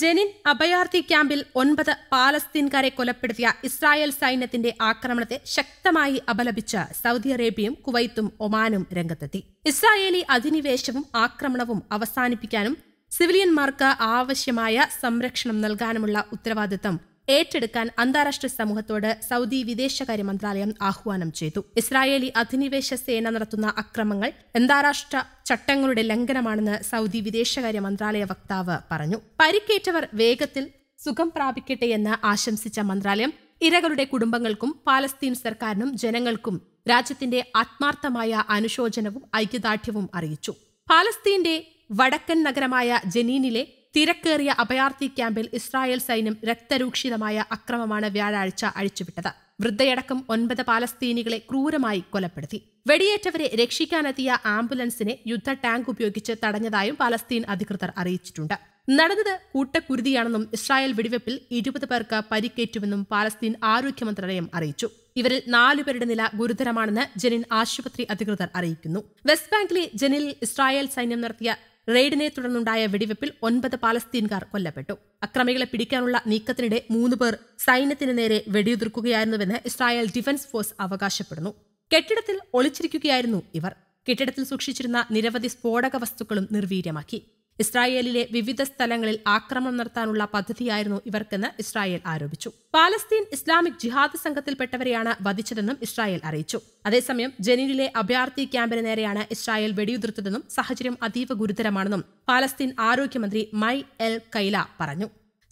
ജനിൻ അഭയാർത്ഥി ക്യാമ്പിൽ ഒൻപത് പാലസ്തീൻകാരെ കൊലപ്പെടുത്തിയ ഇസ്രായേൽ സൈന്യത്തിന്റെ ആക്രമണത്തെ ശക്തമായി അപലപിച്ച് സൗദി അറേബ്യയും കുവൈത്തും ഒമാനും രംഗത്തെത്തി ഇസ്രായേലി അധിനിവേശവും ആക്രമണവും അവസാനിപ്പിക്കാനും സിവിലിയന്മാർക്ക് ആവശ്യമായ സംരക്ഷണം നൽകാനുമുള്ള ഉത്തരവാദിത്തം ഏറ്റെടുക്കാൻ അന്താരാഷ്ട്ര സമൂഹത്തോട് സൗദി വിദേശകാര്യ മന്ത്രാലയം ആഹ്വാനം ചെയ്തു ഇസ്രായേലി അധിനിവേശ സേന നടത്തുന്ന അക്രമങ്ങൾ അന്താരാഷ്ട്ര ചട്ടങ്ങളുടെ ലംഘനമാണെന്ന് സൗദി വിദേശകാര്യ മന്ത്രാലയ വക്താവ് പറഞ്ഞു പരിക്കേറ്റവർ വേഗത്തിൽ സുഖം പ്രാപിക്കട്ടെ എന്ന് ആശംസിച്ച മന്ത്രാലയം ഇരകളുടെ കുടുംബങ്ങൾക്കും പാലസ്തീൻ സർക്കാരിനും ജനങ്ങൾക്കും രാജ്യത്തിന്റെ ആത്മാർത്ഥമായ അനുശോചനവും ഐക്യദാർഢ്യവും അറിയിച്ചു പാലസ്തീന്റെ വടക്കൻ നഗരമായ ജനീനിലെ തിരക്കേറിയ അഭയാർത്ഥി ക്യാമ്പിൽ ഇസ്രായേൽ സൈന്യം രക്തരൂക്ഷിതമായ അക്രമമാണ് വ്യാഴാഴ്ച അഴിച്ചുവിട്ടത് വൃദ്ധയടക്കം ഒൻപത് പാലസ്തീനികളെ ക്രൂരമായി കൊലപ്പെടുത്തി വെടിയേറ്റവരെ രക്ഷിക്കാനെത്തിയ ആംബുലൻസിനെ യുദ്ധ ടാങ്ക് ഉപയോഗിച്ച് തടഞ്ഞതായും പാലസ്തീൻ അധികൃതർ അറിയിച്ചിട്ടുണ്ട് നടന്നത് കൂട്ടക്കുരുതിയാണെന്നും ഇസ്രായേൽ വെടിവെപ്പിൽ ഇരുപത് പേർക്ക് പരിക്കേറ്റുമെന്നും പാലസ്തീൻ ആരോഗ്യ മന്ത്രാലയം അറിയിച്ചു ഇവരിൽ നാലുപേരുടെ നില ഗുരുതരമാണെന്ന് ജനിൻ ആശുപത്രി അധികൃതർ അറിയിക്കുന്നു വെസ്റ്റ് ബാങ്കിലെ ജനിൽ ഇസ്രായേൽ സൈന്യം നടത്തിയ റെയ്ഡിനെ തുടർന്നുണ്ടായ വെടിവെപ്പിൽ ഒൻപത് പാലസ്തീൻകാർ കൊല്ലപ്പെട്ടു അക്രമികളെ പിടിക്കാനുള്ള നീക്കത്തിനിടെ മൂന്ന് പേർ സൈന്യത്തിന് നേരെ വെടിയുതിർക്കുകയായിരുന്നുവെന്ന് ഇസ്രായേൽ ഡിഫൻസ് ഫോഴ്സ് അവകാശപ്പെടുന്നു കെട്ടിടത്തിൽ ഒളിച്ചിരിക്കുകയായിരുന്നു ഇവർ കെട്ടിടത്തിൽ സൂക്ഷിച്ചിരുന്ന നിരവധി സ്ഫോടക വസ്തുക്കളും നിർവീര്യമാക്കി ഇസ്രായേലിലെ വിവിധ സ്ഥലങ്ങളിൽ ആക്രമണം നടത്താനുള്ള പദ്ധതിയായിരുന്നു ഇവർക്കെന്ന് ഇസ്രായേൽ ആരോപിച്ചു പാലസ്തീൻ ഇസ്ലാമിക് ജിഹാദ് സംഘത്തിൽപ്പെട്ടവരെയാണ് വധിച്ചതെന്നും ഇസ്രായേൽ അറിയിച്ചു അതേസമയം ജനീനിലെ അഭയാർത്ഥി ക്യാമ്പിന് നേരെയാണ് ഇസ്രായേൽ വെടിയുതിർത്തതെന്നും സാഹചര്യം അതീവ ഗുരുതരമാണെന്നും പാലസ്തീൻ ആരോഗ്യമന്ത്രി മൈ എൽ കൈല പറഞ്ഞു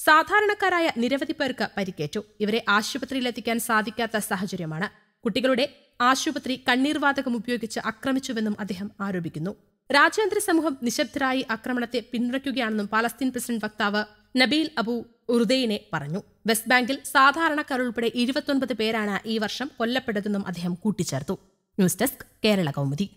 സാധാരണക്കാരായ നിരവധി പേർക്ക് പരിക്കേറ്റു ഇവരെ ആശുപത്രിയിലെത്തിക്കാൻ സാധിക്കാത്ത സാഹചര്യമാണ് കുട്ടികളുടെ ആശുപത്രി കണ്ണീർവാതകം ഉപയോഗിച്ച് ആക്രമിച്ചുവെന്നും അദ്ദേഹം ആരോപിക്കുന്നു രാജ്യാന്തര സമൂഹം നിശബ്ദരായി ആക്രമണത്തെ പിന്തുണയ്ക്കുകയാണെന്നും പാലസ്തീൻ പ്രസിഡന്റ് വക്താവ് നബീൽ അബു ഉറുദയിനെ പറഞ്ഞു വെസ്റ്റ് ബാങ്കിൽ സാധാരണക്കാർ ഉൾപ്പെടെ ഇരുപത്തൊൻപത് പേരാണ് ഈ വർഷം കൊല്ലപ്പെട്ടതെന്നും അദ്ദേഹം കൂട്ടിച്ചേർത്തു ന്യൂസ് ഡെസ്ക് കേരള കൗമുദി